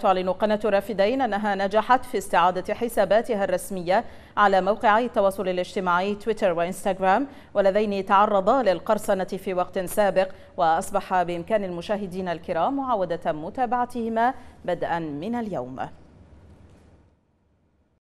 تعلن قناة رافدين أنها نجحت في استعادة حساباتها الرسمية على موقعي التواصل الاجتماعي تويتر وإنستغرام واللذين تعرضا للقرصنة في وقت سابق وأصبح بإمكان المشاهدين الكرام معاودة متابعتهما بدءا من اليوم